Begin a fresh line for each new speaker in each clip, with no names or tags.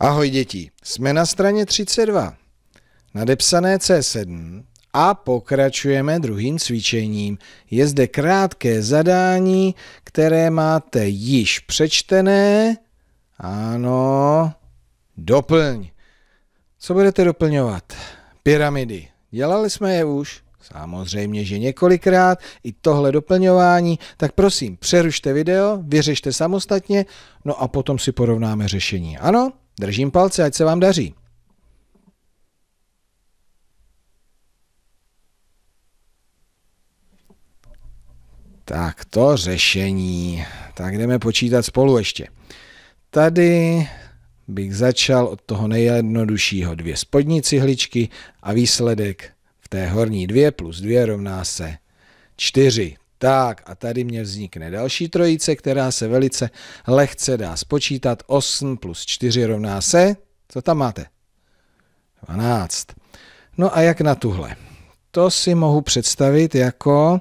Ahoj děti, jsme na straně 32, nadepsané C7 a pokračujeme druhým cvičením. Je zde krátké zadání, které máte již přečtené. Ano, doplň. Co budete doplňovat? Pyramidy. Dělali jsme je už? Samozřejmě, že několikrát i tohle doplňování, tak prosím, přerušte video, vyřešte samostatně, no a potom si porovnáme řešení. Ano? Držím palce, ať se vám daří. Tak to řešení. Tak jdeme počítat spolu ještě. Tady bych začal od toho nejjednoduššího dvě spodní cihličky a výsledek v té horní dvě plus dvě rovná se čtyři. Tak a tady mě vznikne další trojice, která se velice lehce dá spočítat. 8 plus 4 rovná se, co tam máte? 12. No a jak na tuhle? To si mohu představit jako,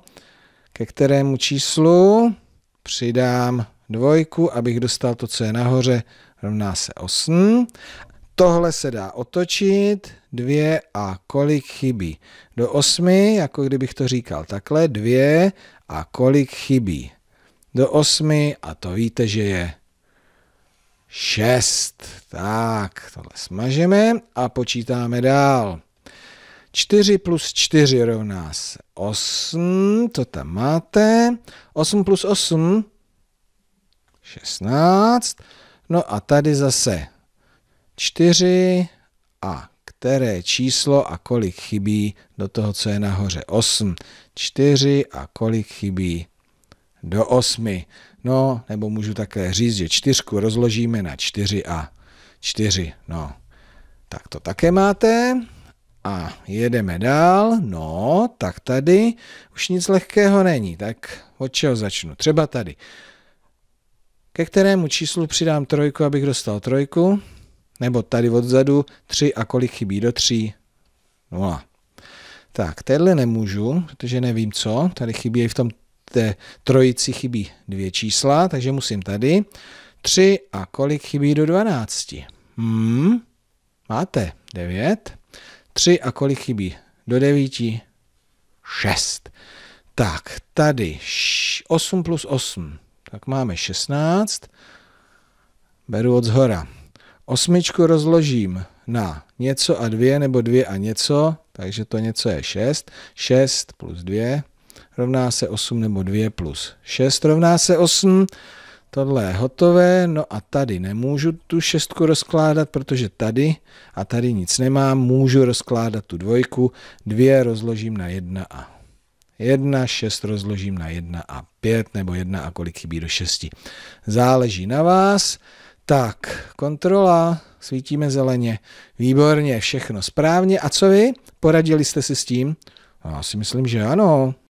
ke kterému číslu přidám dvojku, abych dostal to, co je nahoře, rovná se 8. Tohle se dá otočit, dvě a kolik chybí? Do osmi, jako kdybych to říkal takhle, dvě a kolik chybí? Do osmi a to víte, že je šest. Tak, tohle smažeme a počítáme dál. 4 plus 4 rovná se 8, to tam máte. 8 plus 8, 16. No a tady zase 4 a které číslo a kolik chybí do toho, co je nahoře 8. 4 a kolik chybí do 8. No, nebo můžu také říct, že čtyřku rozložíme na 4 a 4. No, tak to také máte. A jedeme dál. No, tak tady už nic lehkého není. Tak od čeho začnu? Třeba tady. Ke kterému číslu přidám trojku, abych dostal trojku? Nebo tady odzadu 3 a kolik chybí do 3? 0. Tak, tenhle nemůžu, protože nevím co. Tady chybí i v tom té trojici chybí dvě čísla, takže musím tady. 3 a kolik chybí do 12? Hmm, máte 9. 3 a kolik chybí do 9? 6. Tak, tady 8 plus 8, tak máme 16. Beru od zhora. Osmičku rozložím na něco a dvě nebo dvě a něco, takže to něco je 6. 6 plus 2 rovná se 8 nebo 2 plus 6 rovná se 8. Tohle je hotové, no a tady nemůžu tu šestku rozkládat, protože tady a tady nic nemám, můžu rozkládat tu dvojku, dvě rozložím na 1 a 1, 6 rozložím na 1 a 5 nebo 1 a kolik chybí do 6. Záleží na vás. Tak, kontrola, svítíme zeleně. Výborně, všechno správně. A co vy? Poradili jste si s tím? Já si myslím, že ano.